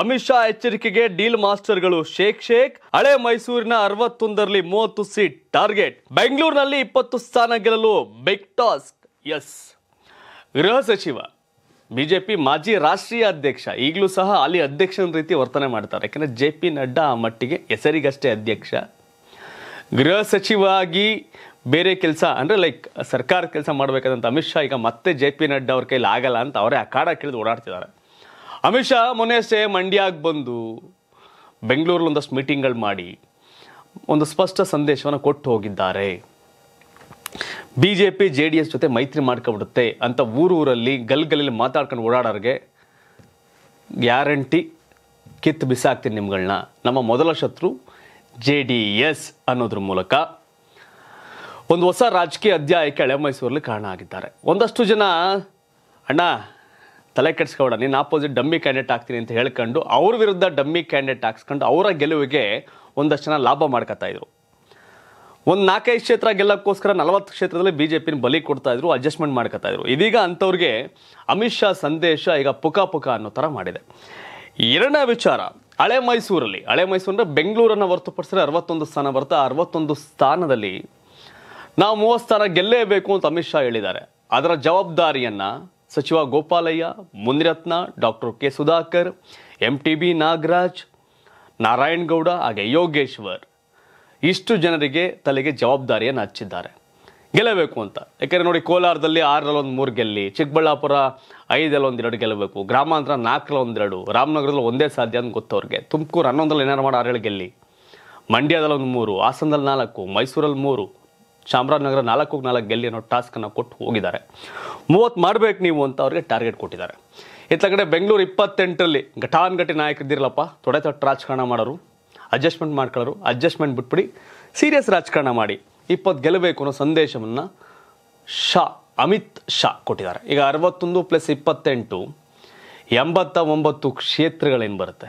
ಅಮಿತ್ ಶಾ ಎಚ್ಚರಿಕೆಗೆ ಡೀಲ್ ಮಾಸ್ಟರ್ಗಳು ಶೇಖ್ ಶೇಖ್ ಹಳೆ ಮೈಸೂರಿನ ಅರವತ್ತೊಂದರಲ್ಲಿ ಮೂವತ್ತು ಸೀಟ್ ಟಾರ್ಗೆಟ್ ಬೆಂಗಳೂರಿನಲ್ಲಿ ಇಪ್ಪತ್ತು ಸ್ಥಾನ ಗೆಲ್ಲಲು ಬಿಗ್ ಟಾಸ್ಕ್ ಎಸ್ ಗೃಹ ಸಚಿವ ಬಿಜೆಪಿ ಮಾಜಿ ರಾಷ್ಟ್ರೀಯ ಅಧ್ಯಕ್ಷ ಈಗಲೂ ಸಹ ಅಲ್ಲಿ ಅಧ್ಯಕ್ಷನ ರೀತಿ ವರ್ತನೆ ಮಾಡ್ತಾರೆ ಯಾಕಂದರೆ ಜೆ ಪಿ ನಡ್ಡಾ ಆ ಮಟ್ಟಿಗೆ ಹೆಸರಿಗಷ್ಟೇ ಅಧ್ಯಕ್ಷ ಗೃಹ ಸಚಿವಾಗಿ ಬೇರೆ ಕೆಲಸ ಅಂದರೆ ಲೈಕ್ ಸರ್ಕಾರ ಕೆಲಸ ಮಾಡಬೇಕಾದಂಥ ಅಮಿತ್ ಶಾ ಈಗ ಮತ್ತೆ ಜೆ ಪಿ ನಡ್ಡಾ ಅವ್ರ ಕೈಲಿ ಆಗಲ್ಲ ಅಂತ ಅವರೇ ಆ ಕಾಡ ಓಡಾಡ್ತಿದ್ದಾರೆ ಅಮಿತ್ ಶಾ ಮೊನ್ನೆ ಸೇ ಮಂಡ್ಯಕ್ಕೆ ಬಂದು ಬೆಂಗಳೂರಲ್ಲಿ ಒಂದಷ್ಟು ಮೀಟಿಂಗ್ಗಳು ಮಾಡಿ ಒಂದು ಸ್ಪಷ್ಟ ಸಂದೇಶವನ್ನು ಕೊಟ್ಟು ಹೋಗಿದ್ದಾರೆ B J P J D S ಜೊತೆ ಮೈತ್ರಿ ಮಾಡ್ಕೊಬಿಡುತ್ತೆ ಅಂತ ಊರೂರಲ್ಲಿ ಗಲ್ಗಲಲ್ಲಿ ಮಾತಾಡ್ಕೊಂಡು ಓಡಾಡೋರಿಗೆ ಗ್ಯಾರಂಟಿ ಕಿತ್ತು ಬಿಸಾಕ್ತೀನಿ ನಿಮ್ಗಳನ್ನ ನಮ್ಮ ಮೊದಲ ಶತ್ರು ಜೆ ಡಿ ಎಸ್ ಅನ್ನೋದ್ರ ಮೂಲಕ ಒಂದು ಹೊಸ ರಾಜಕೀಯ ಅಧ್ಯಾಯಕ್ಕೆ ಹಳೆ ಮೈಸೂರಲ್ಲಿ ಕಾರಣ ಆಗಿದ್ದಾರೆ ಒಂದಷ್ಟು ಜನ ಅಣ್ಣ ತಲೆ ಕೆಡಿಸ್ಕೋಣ ನೀನು ಆಪೋಸಿಟ್ ಡಮ್ಮಿ ಕ್ಯಾಂಡಿಡೇಟ್ ಆಗ್ತೀನಿ ಅಂತ ಹೇಳ್ಕೊಂಡು ಅವ್ರ ವಿರುದ್ಧ ಡಮ್ಮಿ ಕ್ಯಾಂಡಿಡೇಟ್ ಹಾಕ್ಸ್ಕೊಂಡು ಅವರ ಗೆಲುವಿಗೆ ಒಂದಷ್ಟು ಜನ ಲಾಭ ಮಾಡ್ಕೊತಾ ಇದ್ರು ಒಂದು ನಾಲ್ಕೈದು ಕ್ಷೇತ್ರ ಗೆಲ್ಲೋಕ್ಕೋಸ್ಕರ ನಲವತ್ತು ಕ್ಷೇತ್ರದಲ್ಲಿ ಬಿ ಜೆ ಪಿನ ಬಲಿ ಕೊಡ್ತಾ ಇದ್ರು ಅಡ್ಜಸ್ಟ್ಮೆಂಟ್ ಮಾಡ್ಕೊತಾ ಇದ್ರು ಇದೀಗ ಅಂಥವ್ರಿಗೆ ಅಮಿತ್ ಶಾ ಸಂದೇಶ ಈಗ ಪುಕ ಪುಕ ಅನ್ನೋ ಥರ ಮಾಡಿದೆ ಎರಡನೇ ವಿಚಾರ ಹಳೆ ಮೈಸೂರಲ್ಲಿ ಹಳೆ ಮೈಸೂರು ಅಂದರೆ ಬೆಂಗಳೂರನ್ನು ಹೊರತುಪಡಿಸಿದ್ರೆ ಅರವತ್ತೊಂದು ಸ್ಥಾನ ಬರ್ತಾ ಅರವತ್ತೊಂದು ಸ್ಥಾನದಲ್ಲಿ ನಾವು ಮೂವತ್ತು ಸ್ಥಾನ ಗೆಲ್ಲೇಬೇಕು ಅಂತ ಅಮಿತ್ ಶಾ ಹೇಳಿದ್ದಾರೆ ಅದರ ಜವಾಬ್ದಾರಿಯನ್ನು ಸಚಿವ Gopalaiah Munirathna doctor K Sudhakar M T B Nagaraj Narayana Gowda ಹಾಗೆ ಯೋಗೇಶ್ವರ್ ಇಷ್ಟು ಜನರಿಗೆ ತಲೆಗೆ ಜವಾಬ್ದಾರಿಯನ್ನು ಹಚ್ಚಿದ್ದಾರೆ ಗೆಲ್ಲಬೇಕು ಅಂತ ಯಾಕೆಂದರೆ ನೋಡಿ ಕೋಲಾರದಲ್ಲಿ ಆರಲ್ಲಿ ಒಂದು ಮೂರು ಗೆಲ್ಲಿ ಚಿಕ್ಕಬಳ್ಳಾಪುರ ಐದಲ್ಲಿ ಒಂದೆರಡು ಗೆಲ್ಲಬೇಕು ಗ್ರಾಮಾಂತರ ನಾಲ್ಕರಲ್ಲಿ ಒಂದೆರಡು ರಾಮನಗರದಲ್ಲಿ ಒಂದೇ ಸಾಧ್ಯ ಅಂತ ಗೊತ್ತವ್ರಿಗೆ ತುಮಕೂರು ಹನ್ನೊಂದರಲ್ಲಿ ಏನಾರು ಮಾಡಿ ಆರೇಳು ಗೆಲ್ಲಿ ಮಂಡ್ಯದಲ್ಲಿ ಒಂದು ಮೂರು ಹಾಸನದಲ್ಲಿ ನಾಲ್ಕು ಮೈಸೂರಲ್ಲಿ ಮೂರು ಚಾಮರಾಜನಗರ ನಾಲ್ಕು ನಾಲ್ಕು ಗೆಲ್ಲಿ ಅನ್ನೋ ಟಾಸ್ಕನ್ನು ಕೊಟ್ಟು ಹೋಗಿದ್ದಾರೆ ಮೂವತ್ತು ಮಾಡಬೇಕು ನೀವು ಅಂತ ಅವ್ರಿಗೆ ಟಾರ್ಗೆಟ್ ಕೊಟ್ಟಿದ್ದಾರೆ ಇತ್ತ ಬೆಂಗಳೂರು ಇಪ್ಪತ್ತೆಂಟರಲ್ಲಿ ಘಟಾನ್ಘಟಿ ನಾಯಕರಿದ್ದಿರಲಪ್ಪ ತೊಡೆ ತೊಟ್ಟು ರಾಜಕಾರಣ ಮಾಡೋರು ಅಡ್ಜಸ್ಟ್ಮೆಂಟ್ ಮಾಡ್ಕೊಳ್ಳೋರು ಅಡ್ಜಸ್ಟ್ಮೆಂಟ್ ಬಿಟ್ಬಿಡಿ ಸೀರಿಯಸ್ ರಾಜಕಾರಣ ಮಾಡಿ ಇಪ್ಪತ್ತು ಗೆಲ್ಲಬೇಕು ಅನ್ನೋ ಸಂದೇಶವನ್ನು ಶಾ ಅಮಿತ್ ಶಾ ಕೊಟ್ಟಿದ್ದಾರೆ ಈಗ ಅರವತ್ತೊಂದು ಪ್ಲಸ್ ಇಪ್ಪತ್ತೆಂಟು ಎಂಬತ್ತ ಒಂಬತ್ತು ಕ್ಷೇತ್ರಗಳೇನು ಬರುತ್ತೆ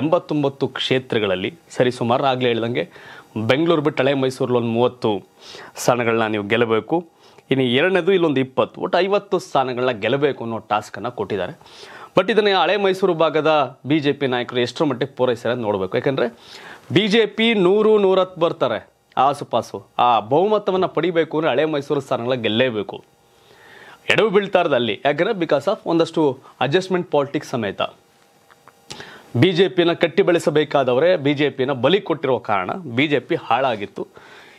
ಎಂಬತ್ತೊಂಬತ್ತು ಕ್ಷೇತ್ರಗಳಲ್ಲಿ ಸರಿ ಸುಮಾರು ಆಗಲೇ ಹೇಳ್ದಂಗೆ ಬೆಂಗಳೂರು ಬಿಟ್ಟು ಹಳೆ ಮೈಸೂರಲ್ಲಿ ಒಂದು ಮೂವತ್ತು ಸ್ಥಾನಗಳನ್ನ ನೀವು ಗೆಲ್ಲಬೇಕು ಇನ್ನು ಎರಡನೇದು ಇಲ್ಲೊಂದು ಇಪ್ಪತ್ತು ಒಟ್ಟು ಐವತ್ತು ಸ್ಥಾನಗಳನ್ನ ಗೆಲ್ಲಬೇಕು ಅನ್ನೋ ಟಾಸ್ಕನ್ನು ಕೊಟ್ಟಿದ್ದಾರೆ ಬಟ್ ಇದನ್ನು ಹಳೆ ಮೈಸೂರು ಭಾಗದ ಬಿ ಜೆ ಪಿ ನಾಯಕರು ಎಷ್ಟರ ಮಟ್ಟಿಗೆ ಪೂರೈಸ್ತಾರೆ ನೋಡಬೇಕು ಯಾಕೆಂದರೆ ಬಿ ಜೆ ಪಿ ನೂರು ನೂರತ್ತು ಬರ್ತಾರೆ ಆಸುಪಾಸು ಆ ಬಹುಮತವನ್ನು ಪಡಿಬೇಕು ಅಂದರೆ ಹಳೆ ಮೈಸೂರು ಸ್ಥಾನಗಳ ಗೆಲ್ಲೇಬೇಕು ಎಡವು ಬೀಳ್ತಾ ಇರೋದು ಅಲ್ಲಿ ಯಾಕಂದರೆ ಬಿಕಾಸ್ ಆಫ್ ಒಂದಷ್ಟು ಅಡ್ಜಸ್ಟ್ಮೆಂಟ್ ಪಾಲಿಟಿಕ್ಸ್ ಸಮೇತ ಬಿ ಜೆ ಪಿನ ಕಟ್ಟಿ ಬೆಳೆಸಬೇಕಾದವರೇ ಬಿ ಜೆ ಪಿನ ಬಲಿ ಕೊಟ್ಟಿರುವ ಕಾರಣ ಬಿ ಜೆ ಪಿ ಹಾಳಾಗಿತ್ತು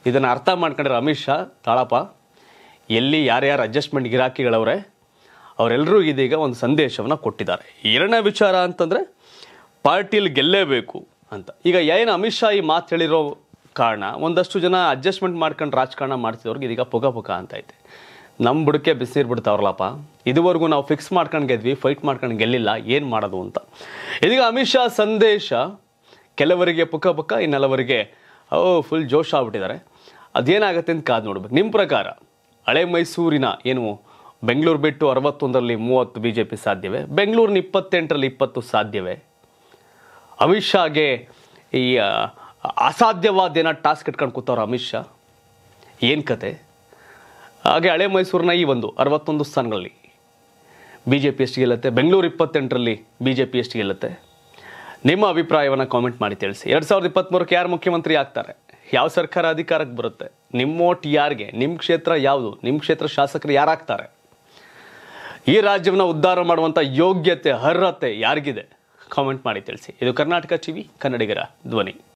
ಇದನ್ನು ಅರ್ಥ ಮಾಡ್ಕೊಂಡ್ರೆ ಅಮಿತ್ ಶಾ ತಾಳಪ್ಪ ಎಲ್ಲಿ ಯಾರ್ಯಾರು ಅಡ್ಜಸ್ಟ್ಮೆಂಟ್ ಗಿರಾಕಿಗಳವ್ರೆ ಅವರೆಲ್ಲರೂ ಇದೀಗ ಒಂದು ಸಂದೇಶವನ್ನು ಕೊಟ್ಟಿದ್ದಾರೆ ಎರಡನೇ ವಿಚಾರ ಅಂತಂದರೆ ಪಾರ್ಟಿಲಿ ಗೆಲ್ಲೇಬೇಕು ಅಂತ ಈಗ ಏನು ಅಮಿತ್ ಶಾ ಈ ಮಾತು ಹೇಳಿರೋ ಕಾರಣ ಒಂದಷ್ಟು ಜನ ಅಡ್ಜಸ್ಟ್ಮೆಂಟ್ ಮಾಡ್ಕೊಂಡು ರಾಜಕಾರಣ ಮಾಡ್ತಿದ್ದವ್ರಿಗೆ ಇದೀಗ ಪುಗ ಪುಗ ಅಂತೈತೆ ನಮ್ಮ ಬುಡಕ್ಕೆ ಬಿಸಿನೀರು ಬಿಡ್ತಾವ್ರಲ್ಲಪ್ಪ ಇದುವರೆಗೂ ನಾವು ಫಿಕ್ಸ್ ಮಾಡ್ಕೊಂಡು ಗೆದ್ವಿ ಫೈಟ್ ಮಾಡ್ಕೊಂಡು ಗೆಲ್ಲಿಲ್ಲ ಏನು ಮಾಡೋದು ಅಂತ ಇದೀಗ ಅಮಿತ್ ಶಾ ಸಂದೇಶ ಕೆಲವರಿಗೆ ಪುಕ್ಕ ಪುಕ್ಕ ಇನ್ನೆಲ್ಲವರಿಗೆ ಓ ಫುಲ್ ಜೋಶ್ ಆಗ್ಬಿಟ್ಟಿದ್ದಾರೆ ಅದೇನಾಗುತ್ತೆ ಅಂತ ಕಾದು ನೋಡ್ಬೇಕು ನಿಮ್ಮ ಪ್ರಕಾರ ಹಳೆ ಮೈಸೂರಿನ ಏನು ಬೆಂಗಳೂರು ಬಿಟ್ಟು ಅರವತ್ತೊಂದರಲ್ಲಿ ಮೂವತ್ತು ಬಿ ಜೆ ಪಿ ಸಾಧ್ಯವೇ ಬೆಂಗಳೂರಿನ ಇಪ್ಪತ್ತೆಂಟರಲ್ಲಿ ಇಪ್ಪತ್ತು ಸಾಧ್ಯವೇ ಅಮಿತ್ ಶಾಗೆ ಈ ಏನೋ ಟಾಸ್ಕ್ ಇಟ್ಕೊಂಡು ಕೂತವ್ರು ಅಮಿತ್ ಶಾ ಏನು ಕತೆ ಹಾಗೆ ಹಳೆ ಮೈಸೂರಿನ ಈ ಒಂದು ಅರವತ್ತೊಂದು ಸ್ಥಾನಗಳಲ್ಲಿ ಬಿ ಜೆ ಪಿ ಎಷ್ಟು ಗೆಲ್ಲುತ್ತೆ ಬೆಂಗಳೂರು ಇಪ್ಪತ್ತೆಂಟರಲ್ಲಿ ಬಿ ಜೆ ಪಿ ಎಷ್ಟು ಗೆಲ್ಲುತ್ತೆ ನಿಮ್ಮ ಅಭಿಪ್ರಾಯವನ್ನು ಕಾಮೆಂಟ್ ಮಾಡಿ ತಿಳಿಸಿ ಎರಡು ಸಾವಿರದ ಇಪ್ಪತ್ತ್ಮೂರಕ್ಕೆ ಯಾರು ಮುಖ್ಯಮಂತ್ರಿ ಆಗ್ತಾರೆ ಯಾವ ಸರ್ಕಾರ ಅಧಿಕಾರಕ್ಕೆ ಬರುತ್ತೆ ನಿಮ್ಮ ಓಟ್ ಯಾರಿಗೆ ನಿಮ್ಮ ಕ್ಷೇತ್ರ ಯಾವುದು ನಿಮ್ಮ ಕ್ಷೇತ್ರ ಶಾಸಕರು ಯಾರಾಗ್ತಾರೆ ಈ ರಾಜ್ಯವನ್ನು ಉದ್ಧಾರ ಮಾಡುವಂಥ ಯೋಗ್ಯತೆ ಅರ್ಹತೆ ಯಾರಿಗಿದೆ ಕಾಮೆಂಟ್ ಮಾಡಿ ತಿಳಿಸಿ ಇದು ಕರ್ನಾಟಕ ಟಿವಿ ಕನ್ನಡಿಗರ ಧ್ವನಿ